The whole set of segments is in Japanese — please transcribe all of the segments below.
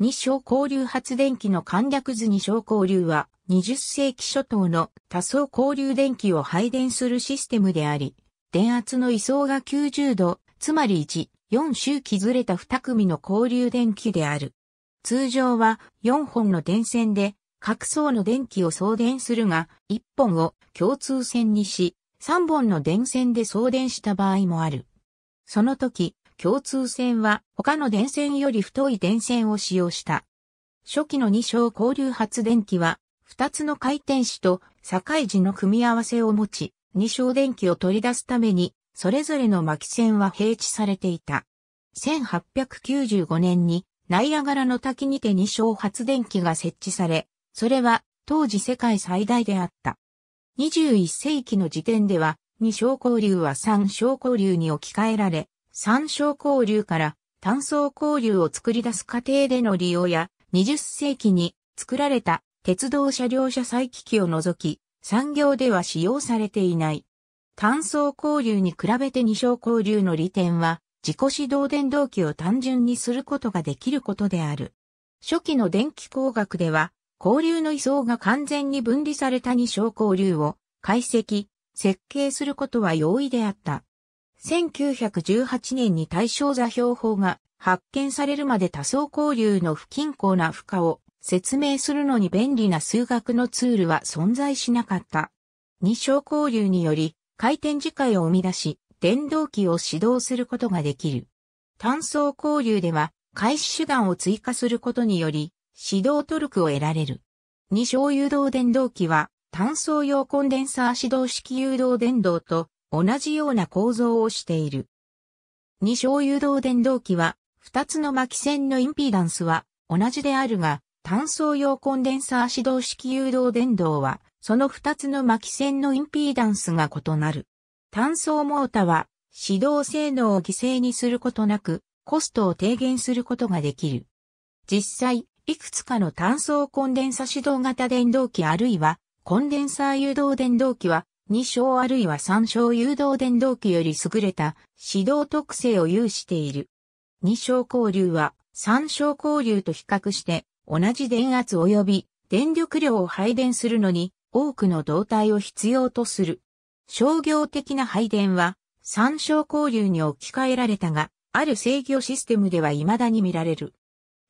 日照交流発電機の簡略図に、小交流は20世紀初頭の多層交流電気を配電するシステムであり、電圧の位相が90度、つまり1、4周期ずれた2組の交流電気である。通常は4本の電線で各層の電気を送電するが、1本を共通線にし、3本の電線で送電した場合もある。その時、共通線は他の電線より太い電線を使用した。初期の2小交流発電機は、2つの回転子と境地の組み合わせを持ち、2小電気を取り出すために、それぞれの巻線は平地されていた。1895年に、ナイアガラの滝にて2小発電機が設置され、それは当時世界最大であった。21世紀の時点では、2小交流は3小交流に置き換えられ、三小交流から単素交流を作り出す過程での利用や、20世紀に作られた鉄道車両車載機器を除き、産業では使用されていない。単素交流に比べて二小交流の利点は、自己指導電動機を単純にすることができることである。初期の電気工学では、交流の位相が完全に分離された二小交流を解析、設計することは容易であった。1918年に対象座標法が発見されるまで多層交流の不均衡な負荷を説明するのに便利な数学のツールは存在しなかった。二小交流により回転磁界を生み出し、電動機を始動することができる。単層交流では、開始手段を追加することにより、始動トルクを得られる。二小誘導電動機は、単層用コンデンサー始動式誘導電動と同じような構造をしている。二小誘導電動機は、二つの巻線のインピーダンスは同じであるが、単層用コンデンサー指導式誘導電動は、その二つの巻線のインピーダンスが異なる。単層モータは、指導性能を犠牲にすることなく、コストを低減することができる。実際、いくつかの単層コンデンサ指導型電動機あるいは、コンデンサー誘導電動機は、2章あるいは3章誘導電動機より優れた指導特性を有している。2章交流は3章交流と比較して同じ電圧及び電力量を配電するのに多くの動体を必要とする。商業的な配電は三章交流に置き換えられたが、ある制御システムでは未だに見られる。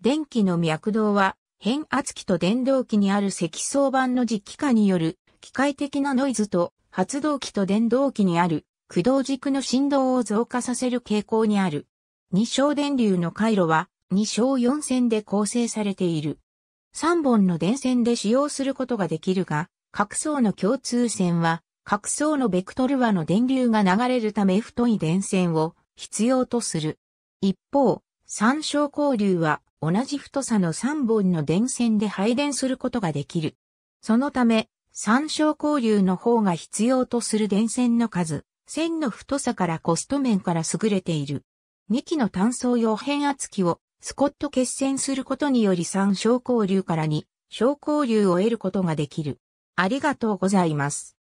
電気の脈動は変圧器と電動器にある積層板の実機化による機械的なノイズと発動機と電動機にある駆動軸の振動を増加させる傾向にある。二小電流の回路は二小四線で構成されている。三本の電線で使用することができるが、各層の共通線は、各層のベクトル和の電流が流れるため太い電線を必要とする。一方、三小交流は同じ太さの三本の電線で配電することができる。そのため、参照交流の方が必要とする電線の数、線の太さからコスト面から優れている。2機の単層用変圧器をスコット決戦することにより参照交流からに、小交流を得ることができる。ありがとうございます。